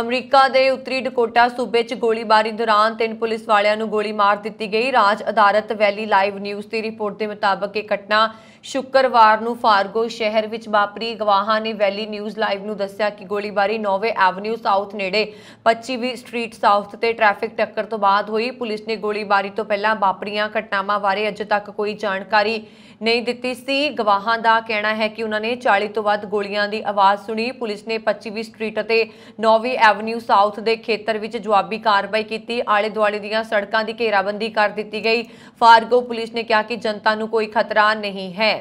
America ਦੇ ਉੱਤਰੀ Dakota ਸੂਬੇ 'ਚ ਗੋਲੀਬਾਰੀ ਦੌਰਾਨ ਤਿੰਨ ਪੁਲਿਸ ਵਾਲਿਆਂ ਨੂੰ ਗੋਲੀ ਮਾਰ ਦਿੱਤੀ ਗਈ ਰਾਜ ਅਦਾਲਤ ਵੈਲੀ ਲਾਈਵ ਨਿਊਜ਼ ਦੀ ਰਿਪੋਰਟ ਦੇ ਮੁਤਾਬਕ ਇਹ ਘਟਨਾ ਸ਼ੁੱਕਰਵਾਰ ਨੂੰ ਫਾਰਗੋ ਸ਼ਹਿਰ ਵਿੱਚ ਵਾਪਰੀ ਗਵਾਹਾਂ ਨੇ ਵੈਲੀ ਨਿਊਜ਼ ਲਾਈਵ ਨੂੰ ਦੱਸਿਆ ਕਿ ਗੋਲੀਬਾਰੀ 9ਵੇਂ ਐਵਨਿਊ ਸਾਊਥ ਨੇੜੇ 25ਵੀਂ ਸਟਰੀਟ ਸਾਊਥ ਤੇ ਟ੍ਰੈਫਿਕ ਟੱਕਰ ਤੋਂ ਬਾਅਦ ਹੋਈ ਪੁਲਿਸ ਨੇ ਗੋਲੀਬਾਰੀ ਤੋਂ ਪਹਿਲਾਂ ਵਾਪਰੀਆਂ ਘਟਨਾਵਾਂ ਬਾਰੇ ਅਜੇ ਤੱਕ ਕੋਈ ਜਾਣਕਾਰੀ ਨਹੀਂ ਦਿੱਤੀ ਸੀ ਗਵਾਹਾਂ ਦਾ ਕਹਿਣਾ ਹੈ ਕਿ ਉਹਨਾਂ ਨੇ 40 ਤੋਂ ਵੱਧ ਗੋਲੀਆਂ ਦੀ ਆਵਾਜ਼ ਸੁਣੀ ਪੁਲਿਸ ਨੇ 25ਵੀਂ ਸਟਰੀਟ ਅਤੇ 9ਵੀਂ ਐਵਨਿਊ ਸਾਊਥ ਦੇ ਖੇਤਰ ਵਿੱਚ ਜਵਾਬੀ ਕਾਰਵਾਈ ਕੀਤੀ ਆਲੇ ਦੁਆਲੇ ਦੀਆਂ ਸੜਕਾਂ ਦੀ ਘੇਰਾਬੰਦੀ ਕਰ ਦਿੱਤੀ ਗਈ ਫਾਰਗੋ ਪੁਲਿਸ ਨੇ ਕਿਹਾ ਕਿ ਜਨਤਾ ਨੂੰ ਕੋਈ ਖਤਰਾ ਨਹੀਂ ਹੈ